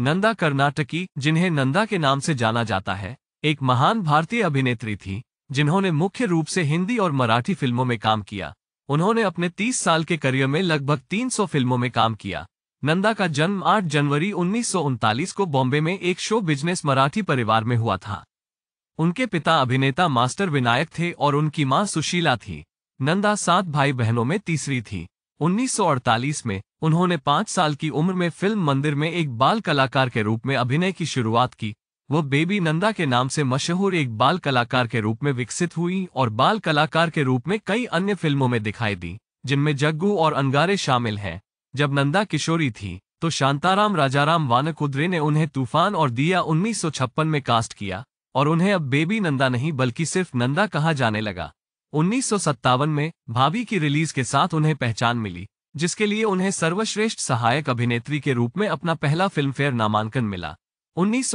नंदा कर्नाटकी जिन्हें नंदा के नाम से जाना जाता है एक महान भारतीय अभिनेत्री थी जिन्होंने मुख्य रूप से हिंदी और मराठी फिल्मों में काम किया उन्होंने अपने 30 साल के करियर में लगभग 300 फिल्मों में काम किया नंदा का जन्म 8 जनवरी उन्नीस को बॉम्बे में एक शो बिजनेस मराठी परिवार में हुआ था उनके पिता अभिनेता मास्टर विनायक थे और उनकी मां सुशीला थी नंदा सात भाई बहनों में तीसरी थी 1948 में उन्होंने पांच साल की उम्र में फिल्म मंदिर में एक बाल कलाकार के रूप में अभिनय की शुरुआत की वह बेबी नंदा के नाम से मशहूर एक बाल कलाकार के रूप में विकसित हुई और बाल कलाकार के रूप में कई अन्य फिल्मों में दिखाई दी जिनमें जग्गू और अंगारे शामिल हैं जब नंदा किशोरी थी तो शांताराम राजाराम वानकुद्रे ने उन्हें तूफान और दिया उन्नीस में कास्ट किया और उन्हें अब बेबी नंदा नहीं बल्कि सिर्फ नंदा कहा जाने लगा उन्नीस में भाभी की रिलीज के साथ उन्हें पहचान मिली जिसके लिए उन्हें सर्वश्रेष्ठ सहायक अभिनेत्री के रूप में अपना पहला फिल्मफेयर नामांकन मिला उन्नीस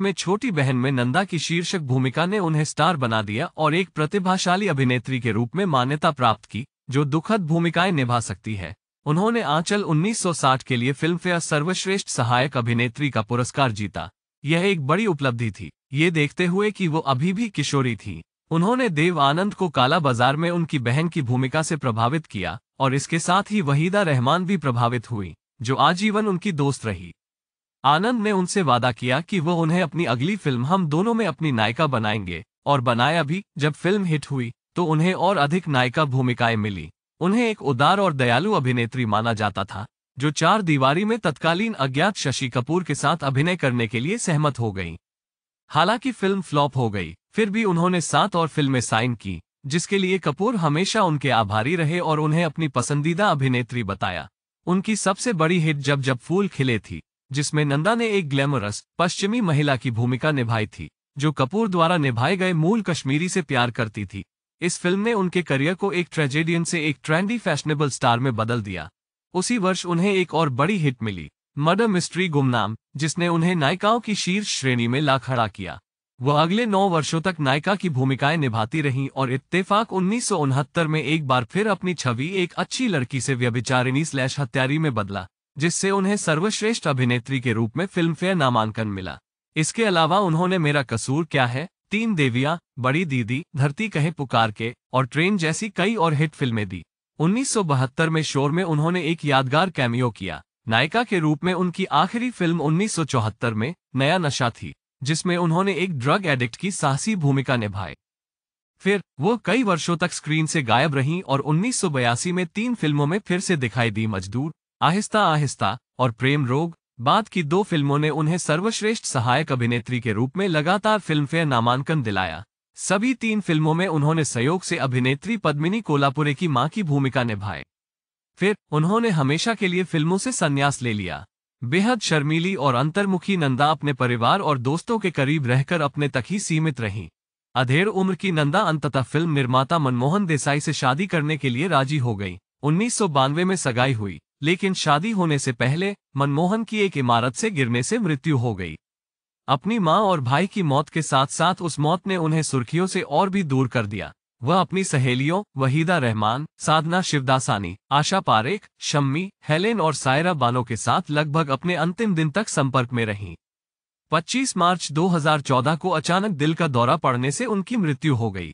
में छोटी बहन में नंदा की शीर्षक भूमिका ने उन्हें स्टार बना दिया और एक प्रतिभाशाली अभिनेत्री के रूप में मान्यता प्राप्त की जो दुखद भूमिकाएं निभा सकती है उन्होंने आंचल 1960 के लिए फिल्मफेयर सर्वश्रेष्ठ सहायक अभिनेत्री का पुरस्कार जीता यह एक बड़ी उपलब्धि थी ये देखते हुए कि वो अभी भी किशोरी थी उन्होंने देव आनंद को काला बाजार में उनकी बहन की भूमिका से प्रभावित किया और इसके साथ ही वहीदा रहमान भी प्रभावित हुई जो आजीवन उनकी दोस्त रही आनंद ने उनसे वादा किया कि वह उन्हें अपनी अगली फिल्म हम दोनों में अपनी नायिका बनाएंगे और बनाया भी जब फिल्म हिट हुई तो उन्हें और अधिक नायिका भूमिकाएं मिली उन्हें एक उदार और दयालु अभिनेत्री माना जाता था जो चार दीवारी में तत्कालीन अज्ञात शशि कपूर के साथ अभिनय करने के लिए सहमत हो गई हालांकि फिल्म फ्लॉप हो गई फिर भी उन्होंने सात और फिल्में साइन की जिसके लिए कपूर हमेशा उनके आभारी रहे और उन्हें अपनी पसंदीदा अभिनेत्री बताया उनकी सबसे बड़ी हिट जब जब फूल खिले थी जिसमें नंदा ने एक ग्लैमरस पश्चिमी महिला की भूमिका निभाई थी जो कपूर द्वारा निभाए गए मूल कश्मीरी से प्यार करती थी इस फिल्म ने उनके करियर को एक ट्रेजेडियन से एक ट्रेंडी फैशनेबल स्टार में बदल दिया उसी वर्ष उन्हें एक और बड़ी हिट मिली मर्डर मिस्ट्री गुमनाम जिसने उन्हें नायिकाओं की शीर्ष श्रेणी में ला खड़ा किया वह अगले नौ वर्षों तक नायिका की भूमिकाएं निभाती रहीं और इत्तेफाक उन्नीस में एक बार फिर अपनी छवि एक अच्छी लड़की से व्यभिचारिणी स्लैश हत्यारी में बदला जिससे उन्हें सर्वश्रेष्ठ अभिनेत्री के रूप में फिल्मफेयर नामांकन मिला इसके अलावा उन्होंने मेरा कसूर क्या है तीन देवियां बड़ी दीदी धरती कहे पुकार के और ट्रेन जैसी कई और हिट फिल्में दी 1972 में शोर में उन्होंने एक यादगार कैमियो किया नायिका के रूप में उनकी आखिरी फिल्म 1974 में नया नशा थी जिसमें उन्होंने एक ड्रग एडिक्ट की साहसी भूमिका निभाई फिर वो कई वर्षों तक स्क्रीन से गायब रहीं और उन्नीस में तीन फिल्मों में फिर से दिखाई दी मजदूर आहिस्ता आहिस्ता और प्रेम रोग बाद की दो फिल्मों ने उन्हें सर्वश्रेष्ठ सहायक अभिनेत्री के रूप में लगातार फिल्मफेयर नामांकन दिलाया सभी तीन फिल्मों में उन्होंने सहयोग से अभिनेत्री पद्मिनी कोलापुरे की मां की भूमिका निभाई फिर उन्होंने हमेशा के लिए फिल्मों से संन्यास ले लिया बेहद शर्मीली और अंतर्मुखी नंदा अपने परिवार और दोस्तों के करीब रहकर अपने तक ही सीमित रहीं अधेड़ उम्र की नंदा अंततः फिल्म निर्माता मनमोहन देसाई से शादी करने के लिए राजी हो गई उन्नीस में सगाई हुई लेकिन शादी होने से पहले मनमोहन की एक इमारत से गिरने से मृत्यु हो गई अपनी मां और भाई की मौत के साथ साथ उस मौत ने उन्हें सुर्खियों से और भी दूर कर दिया वह अपनी सहेलियों वहीदा रहमान साधना शिवदासानी आशा पारेख शम्मी हेलेन और सायरा बानो के साथ लगभग अपने अंतिम दिन तक संपर्क में रहीं 25 मार्च 2014 को अचानक दिल का दौरा पड़ने से उनकी मृत्यु हो गई